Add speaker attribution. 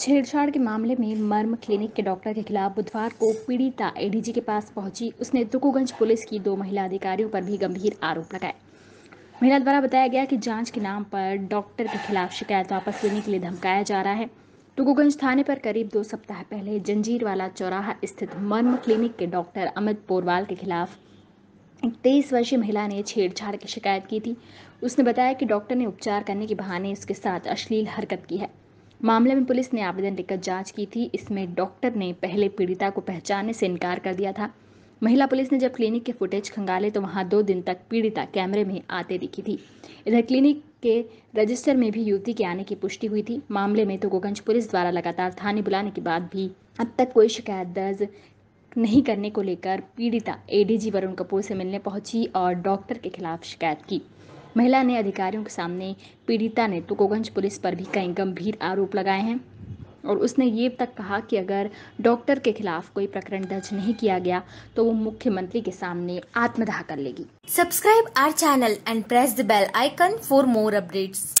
Speaker 1: छेड़छाड़ के मामले में मर्म क्लिनिक के डॉक्टर के खिलाफ बुधवार को पीड़िता एडीजी के पास पहुंची उसने तुकोगंज पुलिस की दो महिला अधिकारियों पर भी गंभीर आरोप लगाए महिला द्वारा बताया गया कि जांच के नाम पर डॉक्टर के खिलाफ शिकायत वापस लेने के लिए धमकाया जा रहा है टुकुगंज थाने पर करीब दो सप्ताह पहले जंजीरवाला चौराहा स्थित मर्म क्लिनिक के डॉक्टर अमित पोरवाल के खिलाफ एक तेईस वर्षीय महिला ने छेड़छाड़ की शिकायत की थी उसने बताया कि डॉक्टर ने उपचार करने के बहाने उसके साथ अश्लील हरकत की है मामले में पुलिस ने आवेदन लेकर जांच की थी इसमें डॉक्टर ने पहले पीड़िता को पहचानने से इनकार कर दिया था महिला पुलिस ने जब क्लिनिक के फुटेज खंगाले तो वहां दो दिन तक पीड़िता कैमरे में आते दिखी थी इधर क्लिनिक के रजिस्टर में भी युवती के आने की पुष्टि हुई थी मामले में तो गोगंज पुलिस द्वारा लगातार थाने बुलाने के बाद भी अब तक कोई शिकायत दर्ज नहीं करने को लेकर पीड़िता एडीजी वरुण कपूर से मिलने पहुंची और डॉक्टर के खिलाफ शिकायत की महिला ने अधिकारियों के सामने पीड़िता ने तुकोगंज पुलिस पर भी कई गंभीर आरोप लगाए हैं और उसने ये तक कहा कि अगर डॉक्टर के खिलाफ कोई प्रकरण दर्ज नहीं किया गया तो वो मुख्यमंत्री के सामने आत्मदाह कर लेगी subscribe our channel and press the bell icon for more updates